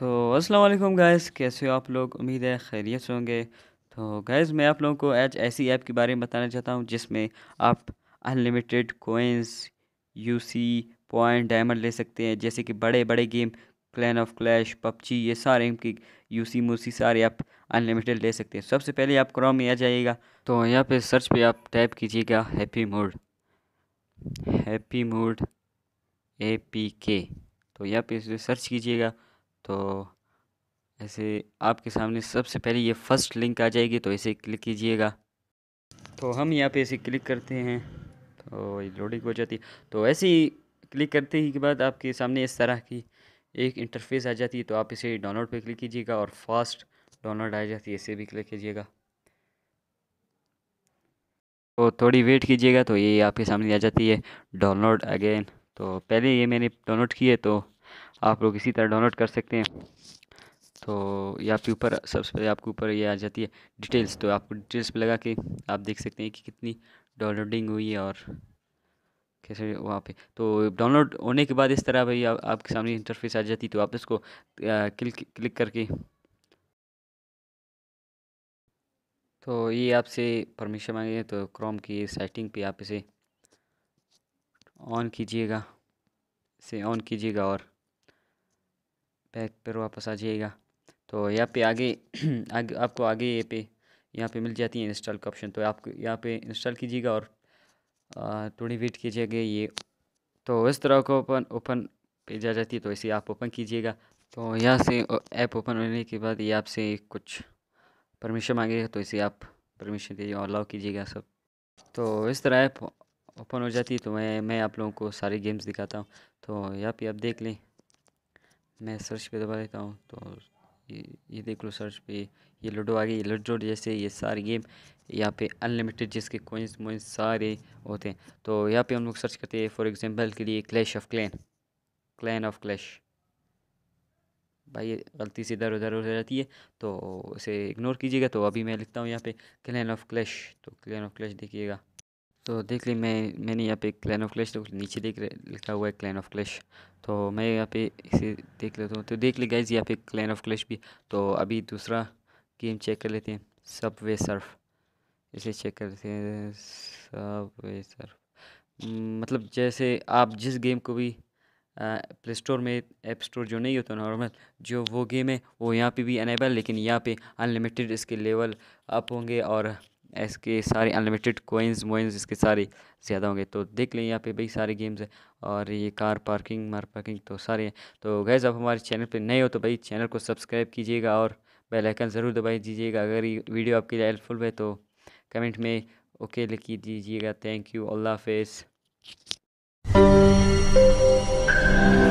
तो अस्सलाम वालेकुम गाइस कैसे हो आप लोग उम्मीद है खैरियत से होंगे तो गाइस मैं आप लोगों को आज ऐसी ऐप के बारे में बताना चाहता हूँ जिसमें आप unlimited coins UC point diamond ले सकते हैं जैसे कि बड़े बड़े game clan of clash PUBG ये सारे इनकी सी मूसी सारे आप अनलिमिटेड ले सकते हैं सबसे पहले आप क्रोम में आ जाइएगा तो यहाँ पे सर्च पे आप टाइप कीजिएगा happy mod happy mod A P K तो यहाँ पे सर्च कीजिएगा तो ऐसे आपके सामने सबसे पहले ये फर्स्ट लिंक आ जाएगी तो इसे क्लिक कीजिएगा तो हम यहाँ पे इसे क्लिक करते हैं तो ये लोडिंग हो जाती है तो ऐसे ही क्लिक करते ही के बाद आपके सामने इस तरह की एक इंटरफेस आ जाती है तो आप इसे डाउनलोड पे क्लिक कीजिएगा और फास्ट डाउनलोड आ जाती है इसे भी क्लिक कीजिएगा तो थोड़ी वेट कीजिएगा तो ये आपके सामने आ जाती है डाउनलोड अगेन तो पहले ये मैंने डाउनलोड किए तो आप लोग इसी तरह डाउनलोड कर सकते हैं तो ये आपके ऊपर सबसे पहले आपके ऊपर ये आ जाती है डिटेल्स तो आपको डिटेल्स पर लगा के आप देख सकते हैं कि कितनी डाउनलोडिंग हुई है और कैसे वहाँ पे तो डाउनलोड होने के बाद इस तरह भाई आप, आपके सामने इंटरफेस आ जाती तो आप इसको आ, क्लिक क्लिक करके तो ये आपसे परमिशन मांगे तो क्रोम की साइटिंग पे आप इसे ऑन कीजिएगा इसे ऑन कीजिएगा और पैक पर वापस आ जाइएगा तो यहाँ पे आगे आगे आपको आगे ये पे यहाँ पे मिल जाती है इंस्टॉल का ऑप्शन तो आप यहाँ पे इंस्टॉल कीजिएगा और थोड़ी वेट कीजिएगा ये तो इस तरह को ओपन ओपन पेज आ जाती है तो इसे आप ओपन कीजिएगा तो यहाँ से ऐप ओपन होने के बाद ये आपसे कुछ परमिशन मांगेगा तो इसे आप परमिशन दीजिए और अलाउ कीजिएगा सब तो इस तरह ऐप ओपन हो जाती है तो मैं मैं आप लोगों को सारी गेम्स दिखाता हूँ तो यहाँ पे आप देख लें मैं सर्च पे दबा देता हूँ तो ये ये देख लो सर्च पे ये लूडो आ गई ये लूडो जैसे ये सारे गेम यहाँ पे अनलिमिटेड जिसके कोइंस मोइंस सारे होते हैं तो यहाँ पे हम लोग सर्च करते हैं फॉर एग्जांपल के लिए clash of clan clan of clash भाई ये गलती से इधर उधर हो जाती है तो इसे इग्नोर कीजिएगा तो अभी मैं लिखता हूँ यहाँ पे क्लैन ऑफ क्लैश तो क्लैन ऑफ क्लैश देखिएगा तो देख ली मैं मैंने यहाँ पे क्लैन ऑफ क्लैश तो नीचे देख लिखा हुआ है क्लैन ऑफ क्लैश तो मैं यहाँ पे इसे देख लेता हूँ तो देख ली गाइज यहाँ पे क्लैन ऑफ क्लैश भी तो अभी दूसरा गेम चेक कर लेते हैं सब वे सर्फ इसे चेक कर लेते हैं सब वे सर्फ मतलब जैसे आप जिस गेम को भी प्ले स्टोर में ऐप स्टोर जो नहीं होता नॉर्मल जो वो गेम है वो यहाँ पे भी अनेबल लेकिन यहाँ पे अनलिमिटेड इसके लेवल अप होंगे और इसके सारे अनलिमिटेड कोइंस मोइंस इसके सारे ज़्यादा होंगे तो देख लें यहाँ पे भाई सारे गेम्स हैं और ये कार पार्किंग मार पार्किंग तो सारे हैं तो गैज़ आप हमारे चैनल पे नए हो तो भाई चैनल को सब्सक्राइब कीजिएगा और बेल आइकन ज़रूर दबाई दीजिएगा अगर ये वीडियो आपके लिए हेल्पफुल है तो कमेंट में ओके लिख दीजिएगा थैंक यू अल्लाह हाफ